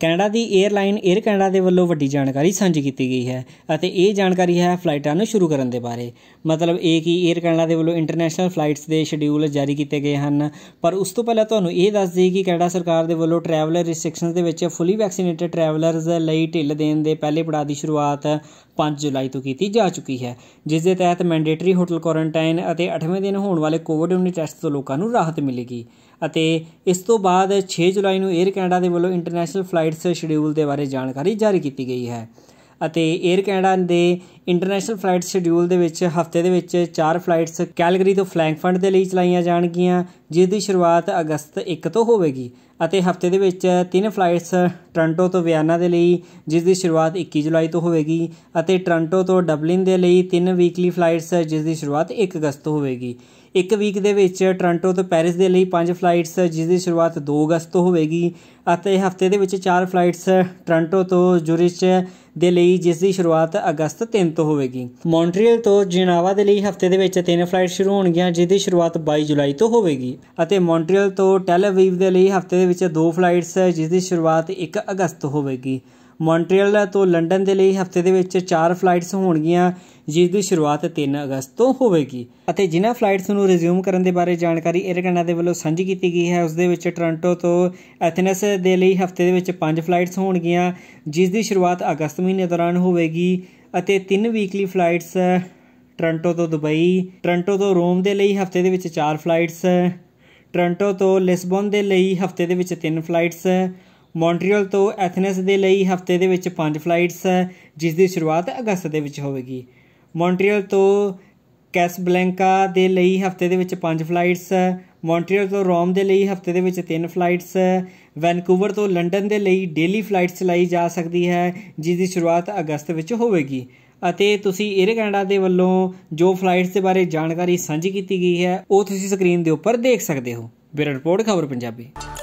Canada ਦੀ airline Air Canada ਦੇ ਵੱਲੋਂ ਵੱਡੀ ਜਾਣਕਾਰੀ ਸਾਂਝੀ ਕੀਤੀ ਗਈ ਹੈ ਅਤੇ ਇਹ ਜਾਣਕਾਰੀ ਹੈ ਫਲਾਈਟਾਂ ਨੂੰ ਸ਼ੁਰੂ ਕਰਨ ਦੇ ਬਾਰੇ ਮਤਲਬ ਇਹ ਕਿ 에ਅਰ ਕੈਨੇਡਾ ਦੇ ਵੱਲੋਂ ਇੰਟਰਨੈਸ਼ਨਲ ਫਲਾਈਟਸ ਦੇ ਸ਼ਡਿਊਲ ਜਾਰੀ ਕੀਤੇ ਗਏ ਹਨ ਪਰ ਉਸ ਤੋਂ ਪਹਿਲਾਂ ਤੁਹਾਨੂੰ ਇਹ ਦੱਸ ਦਈਏ ਕਿ ਕੈਨੇਡਾ ਸਰਕਾਰ ਦੇ ਵੱਲੋਂ ਟਰੈਵਲਰ ਰੈਸਟ੍ਰਿਕਸ਼ਨਸ ਦੇ ਵਿੱਚ ਫੁੱਲੀ ਵੈਕਸੀਨੇਟਡ ਟਰੈਵਲਰਸ ਲਈ ਢਿੱਲ ਦੇਣ ਦੇ ਪਹਿਲੇ ਪੜਾਅ ਦੀ ਸ਼ੁਰੂਆਤ 5 ਜੁਲਾਈ ਤੋਂ ਕੀਤੀ ਜਾ ਚੁੱਕੀ ਹੈ ਜਿਸ ਦੇ ਤਹਿਤ ਮੈਂਡੇਟਰੀ ਹੋਟਲ ਕੁਆਰੰਟਾਈਨ ਅਤੇ 8ਵੇਂ ਦਿਨ ਹੋਣ ਵਾਲੇ ਕੋਵਿਡ-19 ਟੈਸਟ ਤੋਂ ਲੋਕਾਂ ਨੂੰ ਰਾਹਤ ਮਿਲੇਗੀ ਅਤੇ ਇਸ ਤੋਂ ਬਾਅਦ 6 ਜੁਲਾਈ ਨੂੰ 에ਅਰ ਕੈਨੇਡਾ ਦੇ ਵੱਲੋਂ ਇੰਟਰਨੈਸ਼ਨਲ ਫਲਾਈਟਸ ਸ਼ਡਿਊਲ ਦੇ ਬਾਰੇ ਜਾਣਕਾਰੀ ਜਾਰੀ ਕੀਤੀ ਗਈ ਹੈ ਅਤੇ 에ਅਰ ਕੈਨੇਡਾ ਦੇ ਇੰਟਰਨੈਸ਼ਨਲ ਫਲਾਈਟ ਸ਼ਡਿਊਲ ਦੇ ਵਿੱਚ ਹਫਤੇ ਦੇ ਵਿੱਚ 4 ਫਲਾਈਟਸ ਕੈਲਗਰੀ ਤੋਂ ਫਲੈਂਕਫਰਟ ਦੇ ਲਈ ਚਲਾਈਆਂ ਜਾਣਗੀਆਂ ਜਿਸ ਦੀ ਸ਼ੁਰੂਆਤ ਅਗਸਤ 1 ਤੋਂ ਹੋਵੇਗੀ ਅਤੇ ਹਫਤੇ ਦੇ ਵਿੱਚ 3 ਫਲਾਈਟਸ ਟ੍ਰਾਂਟੋ ਤੋਂ ਵਿਆਨਾ ਦੇ ਲਈ ਜਿਸ ਦੀ ਸ਼ੁਰੂਆਤ 21 ਜੁਲਾਈ ਤੋਂ ਹੋਵੇਗੀ ਅਤੇ ਟ੍ਰਾਂਟੋ ਤੋਂ ਡਬਲਿਨ ਦੇ ਲਈ 3 ਵੀਕਲੀ ਫਲਾਈਟਸ ਜਿਸ ਦੀ ਸ਼ੁਰੂਆਤ 1 ਅਗਸਤ ਤੋਂ ਹੋਵੇਗੀ ਇੱਕ ਵੀਕ ਦੇ ਵਿੱਚ ਟ੍ਰਾਂਟੋ ਤੋਂ ਪੈਰਿਸ ਦੇ ਲਈ ਪੰਜ ਫਲਾਈਟਸ ਜਿਸ ਦੀ ਸ਼ੁਰੂਆਤ 2 ਅਗਸਤ ਤੋਂ ਹੋਵੇਗੀ ਅਤੇ ਹਫਤੇ ਦੇ ਵਿੱਚ ਚਾਰ ਫਲਾਈਟਸ ਟ੍ਰਾਂਟੋ ਤੋਂ ਜੁਰਿਚ ਦੇ ਲਈ ਜਿਸ ਦੀ ਸ਼ੁਰੂਆਤ ਅਗਸਤ 3 ਤੋਂ ਹੋਵੇਗੀ ਮੌਂਟਰੀਅਲ ਤੋਂ ਜਿਨਾਵਾ ਦੇ ਲਈ ਹਫਤੇ ਦੇ ਵਿੱਚ ਤਿੰਨ ਫਲਾਈਟ ਸ਼ੁਰੂ ਹੋਣਗੀਆਂ ਜਿਸ ਦੀ ਸ਼ੁਰੂਆਤ 22 ਜੁਲਾਈ ਤੋਂ ਹੋਵੇਗੀ ਅਤੇ ਮੌਂਟਰੀਅਲ ਤੋਂ ਟੈਲ ਅਵੀਵ ਦੇ ਲਈ ਹਫਤੇ ਦੇ ਵਿੱਚ ਦੋ ਫਲਾਈਟਸ ਜਿਸ ਦੀ ਸ਼ੁਰੂਆਤ 1 ਅਗਸਤ ਤੋਂ ਹੋਵੇਗੀ ਮੌਂਟਰੀਅਲ ਤੋਂ ਲੰਡਨ ਦੇ ਲਈ ਹਫਤੇ ਦੇ ਵਿੱਚ 4 ਫਲਾਈਟਸ ਹੋਣਗੀਆਂ ਜਿਸ ਦੀ ਸ਼ੁਰੂਆਤ 3 ਅਗਸਤ ਤੋਂ ਹੋਵੇਗੀ ਅਤੇ ਜਿਨ੍ਹਾਂ ਫਲਾਈਟਸ ਨੂੰ ਰਿਜ਼ਿਊਮ ਕਰਨ ਦੇ ਬਾਰੇ ਜਾਣਕਾਰੀ 에ਅਰ ਕੈਨੇਡਾ ਦੇ ਵੱਲੋਂ ਸਾਂਝੀ ਕੀਤੀ ਗਈ ਹੈ ਉਸ ਦੇ ਵਿੱਚ ਟੋਰਾਂਟੋ ਤੋਂ ਐਥਨਸ ਦੇ ਲਈ ਹਫਤੇ ਦੇ ਵਿੱਚ 5 ਫਲਾਈਟਸ ਹੋਣਗੀਆਂ ਜਿਸ ਦੀ ਸ਼ੁਰੂਆਤ ਅਗਸਤ ਮਹੀਨੇ ਦੌਰਾਨ ਹੋਵੇਗੀ ਅਤੇ 3 ਵੀਕਲੀ ਫਲਾਈਟਸ ਟੋਰਾਂਟੋ ਤੋਂ ਦੁਬਈ ਟੋਰਾਂਟੋ ਤੋਂ ਰੋਮ ਦੇ ਲਈ ਹਫਤੇ ਦੇ ਵਿੱਚ 4 ਫਲਾਈਟਸ ਟੋਰਾਂਟੋ ਤੋਂ ਲਿਸਬਨ ਦੇ ਲਈ ਹਫਤੇ ਦੇ ਵਿੱਚ 3 ਫਲਾਈਟਸ ਮੌਂਟਰੀਅਲ ਤੋਂ ਐਥਨਸ ਦੇ ਲਈ ਹਫਤੇ ਦੇ ਵਿੱਚ 5 ਫਲਾਈਟਸ ਹੈ ਜਿਸ ਦੀ ਸ਼ੁਰੂਆਤ ਅਗਸਤ ਦੇ ਵਿੱਚ ਹੋਵੇਗੀ ਮੌਂਟਰੀਅਲ ਤੋਂ ਕੈਸਬਲੈਂਕਾ ਦੇ ਲਈ ਹਫਤੇ ਦੇ ਵਿੱਚ 5 ਫਲਾਈਟਸ ਹੈ ਮੌਂਟਰੀਅਲ ਤੋਂ ਰੋਮ ਦੇ ਲਈ ਹਫਤੇ ਦੇ ਵਿੱਚ 3 ਫਲਾਈਟਸ ਵੈਨਕੂਵਰ ਤੋਂ ਲੰਡਨ ਦੇ ਲਈ ਡੇਲੀ ਫਲਾਈਟਸ ਲਈ ਜਾ ਸਕਦੀ ਹੈ ਜਿਸ ਦੀ ਸ਼ੁਰੂਆਤ ਅਗਸਤ ਵਿੱਚ ਹੋਵੇਗੀ ਅਤੇ ਤੁਸੀਂ 에ਅਰ ਕੈਨੇਡਾ ਦੇ ਵੱਲੋਂ ਜੋ ਫਲਾਈਟਸ ਦੇ ਬਾਰੇ ਜਾਣਕਾਰੀ ਸਾਂਝੀ ਕੀਤੀ ਗਈ ਹੈ ਉਹ ਤੁਸੀਂ ਸਕਰੀਨ ਦੇ ਉੱਪਰ ਦੇਖ ਸਕਦੇ ਹੋ ਬਿਰ ਰਿਪੋਰਟ ਖਬਰ ਪੰਜਾਬੀ